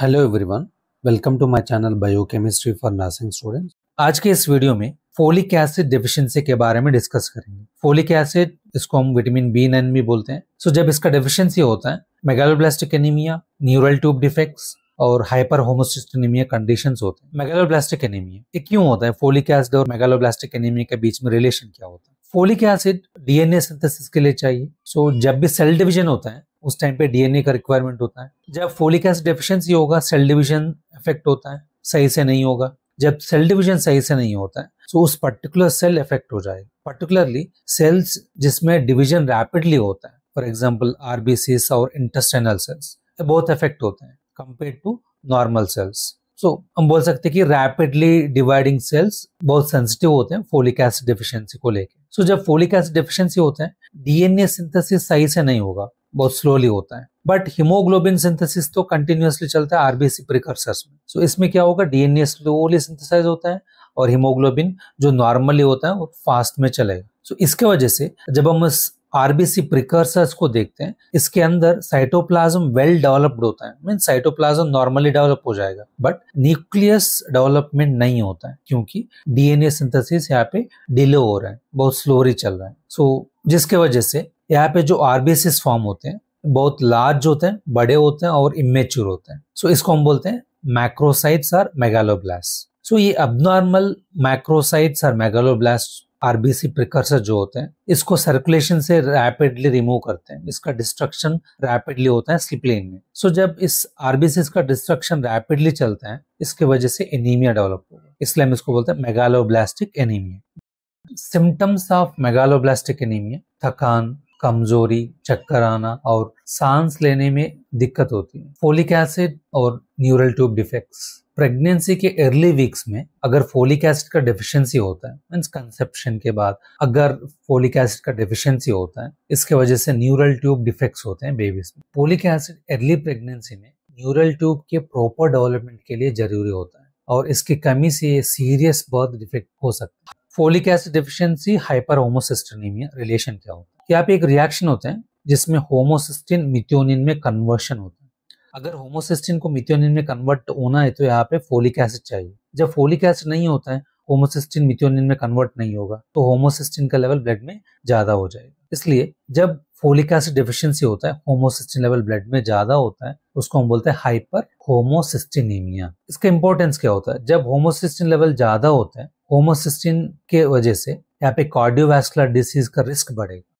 hello everyone welcome to my channel biochemistry for nursing students आज के इस video में फोलिक एसिड डेफिशिएंसी के बारे में डिस्कस करेंगे फोलिक एसिड इसको हम विटामिन बी नाइन भी बोलते हैं सो so, जब इसका डेफिशिएंसी होता है megaloblastic anaemia neural tube defects और हाइपर होमोसिस्टिनीमिया कंडीशंस होते हैं मेगालोब्लास्टिक एनीमिया ये क्यों होता है फोलिक एसिड और मेगालोब्लास्टिक एनीमिया के बीच में रिलेशन क्या होता है फोलिक एसिड डीएनए सिंथेसिस के लिए चाहिए सो so, जब भी सेल डिवीजन होता है उस टाइम पे डीएनए का रिक्वायरमेंट होता है जब फोलिक एसिड डेफिशिएंसी होगा सेल डिवीजन इफेक्ट होता है सही से नहीं होगा जब सेल डिवीजन सही से नहीं होता है तो उस पर्टिकुलर सेल इफेक्ट हो जाएगा पर्टिकुलरली सेल्स जिसमें डिवीजन रैपिडली होता है फॉर एग्जाम्पल आरबीसी और इंटेस्टाइनल सेल्स बहुत इफेक्ट होते हैं compare to normal cells so हम बोल सकते हैं कि रैपिडली डिवाइडिंग सेल्स बहुत सेंसिटिव होते हैं फोलिक एसिड डिफिशियंसी को लेकर सो so, जब फोलिक एसिड डिफिशियंसी होते हैं डीएनए सिंथेसिस सही से नहीं होगा बहुत स्लोली होता है बट हीमोग्लोबिन सिंथेसिस तो कंटिन्यूसली चलता है आरबीसी प्रिकर्सर्स में सो so, इसमें क्या होगा डीएनए स्लोली सिंथेसाइज होता है और हीमोग्लोबिन जो नॉर्मली होता है वो फास्ट में चलेगा सो so, इसके वजह से जब हम इस आरबीसी प्रिकर्सर्स को देखते हैं इसके अंदर साइटोप्लाज्म वेल डेवलप्ड होता है मीन साइटोप्लाज्म नॉर्मली डेवलप हो जाएगा बट न्यूक्लियस डेवलपमेंट नहीं होता है क्योंकि डीएनए सिंथेसिस यहाँ पे डिले हो रहा है बहुत स्लोरी चल रहा है सो so, जिसके वजह से यहाँ पे जो आरबीसीस फॉर्म होते हैं बहुत लार्ज होते हैं बड़े होते हैं और इमेच्योर होते हैं सो so, इसको हम बोलते हैं मैक्रोसाइट्स आर मेगालोब्लास्ट सो ये abnormal macrocytes are megaloblast RBC precursor जो होते हैं इसको सर्कुलेशन से रैपिडली रिमूव करते हैं इसका डिस्ट्रक्शन रैपिडली होता है स्लिपलेन में सो so, जब इस आरबीसी का डिस्ट्रक्शन रैपिडली चलता है इसके वजह से एनीमिया डेवलप होगा इसलिए हम इसको बोलते हैं megaloblastic anaemia symptoms of megaloblastic anaemia थकान कमजोरी चक्कर आना और सांस लेने में दिक्कत होती है फोलिक एसिड और न्यूरल ट्यूब डिफेक्ट्स प्रेगनेंसी के अर्ली वीक्स में अगर फोलिक एसिड का डिफिशियंसी होता है मीन्स कंसेप्शन के बाद अगर फोलिक एसिड का डिफिशियंसी होता है इसके वजह से न्यूरल ट्यूब डिफेक्ट्स होते हैं बेबीज में फोलिक एसिड अर्ली प्रेगनेंसी में न्यूरल ट्यूब के प्रॉपर डेवलपमेंट के लिए जरूरी होता है और इसकी कमी से सीरियस बर्थ डिफेक्ट हो सकता है folic acid deficiency hyperhomocysteinemia relation क्या होता है यहाँ पे एक रिएक्शन होते हैं जिसमें होमोसिस्टिन मिथ्योनिन में कन्वर्शन होता है अगर होमोसिस्टिन को मिथ्योनिन में कन्वर्ट होना है तो यहाँ पे फोलिक एसिड चाहिए जब फोलिक एसिड नहीं होता है होमोसिस्टिन मिथ्योनिन में कन्वर्ट नहीं होगा तो होमोसिस्टिन का लेवल ब्लड में ज्यादा हो जाएगा इसलिए जब फोलिक एसिड डिफिशियंसी होता है होमोसिस्टिन लेवल ब्लड में ज्यादा होता है उसको हम बोलते हैं हाइपर होमोसिस्टिनीमिया इसका इंपॉर्टेंस क्या होता है जब होमोसिस्टिन लेवल ज्यादा होता है होमोसिस्टिन के वजह से यहाँ पे कार्डियोवैस्कुलर डिसीज का रिस्क बढ़ेगा